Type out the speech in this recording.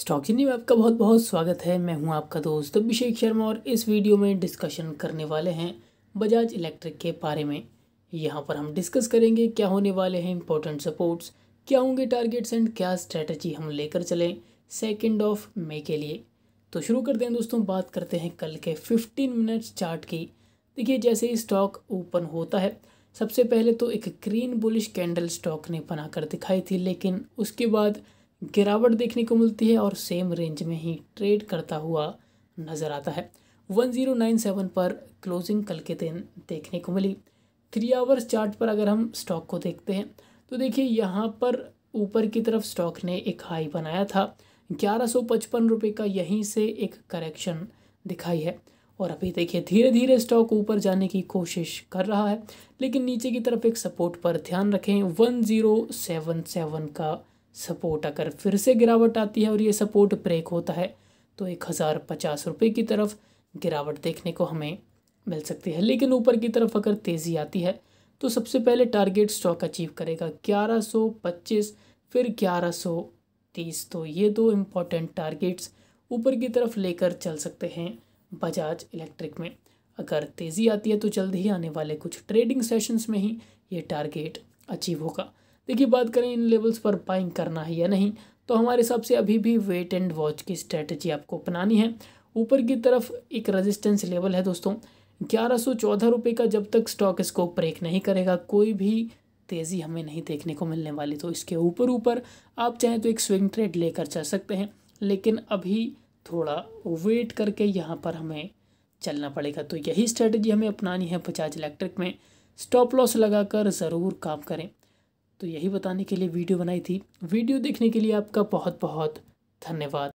stock Hindi में आपका बहुत बहुत स्वागत है मैं हूं आपका दोस्त अभिषेक शर्मा और इस वीडियो में डिस्कशन करने वाले हैं बजाज इलेक्ट्रिक के बारे में यहां पर हम डिस्कस करेंगे क्या होने वाले हैं इंपॉर्टेंट सपोर्ट्स क्या होंगे टारगेट्स एंड क्या स्ट्रेटजी हम लेकर चलें सेकेंड ऑफ मे के लिए तो शुरू करते हैं दोस्तों बात करते हैं कल के फिफ्टीन मिनट्स चार्ट की देखिए जैसे ही स्टॉक ओपन होता है सबसे पहले तो एक ग्रीन बुलिश कैंडल स्टॉक ने बनाकर दिखाई थी लेकिन उसके बाद गिरावट देखने को मिलती है और सेम रेंज में ही ट्रेड करता हुआ नज़र आता है 1097 पर क्लोजिंग कल के दिन देखने को मिली थ्री आवर्स चार्ट पर अगर हम स्टॉक को देखते हैं तो देखिए यहाँ पर ऊपर की तरफ स्टॉक ने एक हाई बनाया था ग्यारह सौ पचपन रुपये का यहीं से एक करेक्शन दिखाई है और अभी देखिए धीरे धीरे स्टॉक ऊपर जाने की कोशिश कर रहा है लेकिन नीचे की तरफ एक सपोर्ट पर ध्यान रखें 1077 का सपोर्ट अगर फिर से गिरावट आती है और ये सपोर्ट ब्रेक होता है तो एक हज़ार पचास रुपये की तरफ गिरावट देखने को हमें मिल सकती है लेकिन ऊपर की तरफ अगर तेज़ी आती है तो सबसे पहले टारगेट स्टॉक अचीव करेगा ग्यारह सौ पच्चीस फिर ग्यारह सौ तीस तो ये दो इम्पॉर्टेंट टारगेट्स ऊपर की तरफ लेकर चल सकते हैं बजाज इलेक्ट्रिक में अगर तेज़ी आती है तो जल्द ही आने वाले कुछ ट्रेडिंग सेशंस में ही ये टारगेट अचीव होगा देखिए बात करें इन लेवल्स पर बाइंग करना है या नहीं तो हमारे हिसाब से अभी भी वेट एंड वॉच की स्ट्रेटजी आपको अपनानी है ऊपर की तरफ एक रेजिस्टेंस लेवल है दोस्तों ग्यारह सौ चौदह रुपये का जब तक स्टॉक इसको ब्रेक नहीं करेगा कोई भी तेज़ी हमें नहीं देखने को मिलने वाली तो इसके ऊपर ऊपर आप चाहें तो एक स्विंग ट्रेड लेकर चल सकते हैं लेकिन अभी थोड़ा वेट करके यहाँ पर हमें चलना पड़ेगा तो यही स्ट्रेटजी हमें अपनानी है बजाज इलेक्ट्रिक में स्टॉप लॉस लगाकर ज़रूर काम करें तो यही बताने के लिए वीडियो बनाई थी वीडियो देखने के लिए आपका बहुत बहुत धन्यवाद